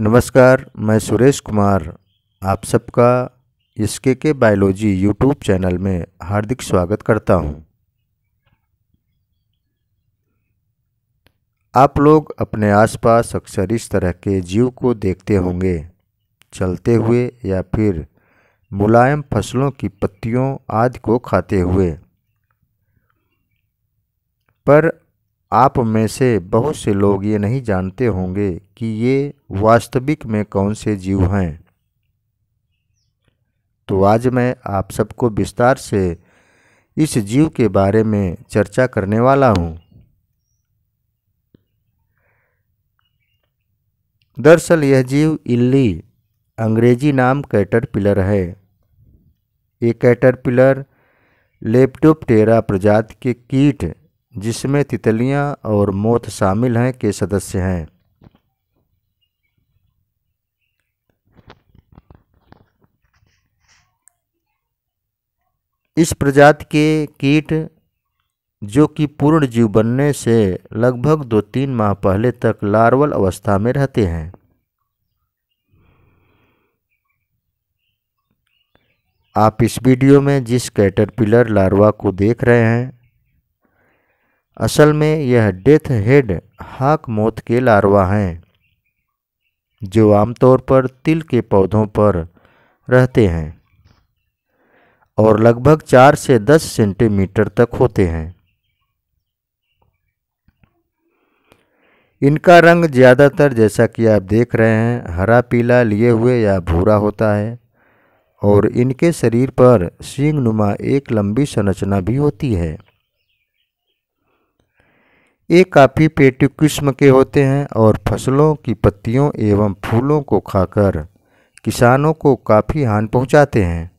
नमस्कार मैं सुरेश कुमार आप सबका इसके के बायोलॉजी यूट्यूब चैनल में हार्दिक स्वागत करता हूं। आप लोग अपने आसपास अक्सर इस तरह के जीव को देखते होंगे चलते हुए या फिर मुलायम फसलों की पत्तियों आदि को खाते हुए पर आप में से बहुत से लोग ये नहीं जानते होंगे कि ये वास्तविक में कौन से जीव हैं तो आज मैं आप सबको विस्तार से इस जीव के बारे में चर्चा करने वाला हूँ दरअसल यह जीव इल्ली अंग्रेजी नाम कैटरपिलर है ये कैटरपिलर लेपटोपटेरा प्रजाति के कीट जिसमें तितलियां और मोथ शामिल हैं के सदस्य हैं इस प्रजाति के कीट जो कि पूर्ण जीव बनने से लगभग दो तीन माह पहले तक लार्वल अवस्था में रहते हैं आप इस वीडियो में जिस कैटरपिलर लार्वा को देख रहे हैं असल में यह डेथ हेड हाक मोथ के लार्वा हैं जो आमतौर पर तिल के पौधों पर रहते हैं और लगभग चार से दस सेंटीमीटर तक होते हैं इनका रंग ज़्यादातर जैसा कि आप देख रहे हैं हरा पीला लिए हुए या भूरा होता है और इनके शरीर पर सींग नुमा एक लंबी संरचना भी होती है ये काफ़ी पेटी किस्म के होते हैं और फसलों की पत्तियों एवं फूलों को खाकर किसानों को काफ़ी हान पहुंचाते हैं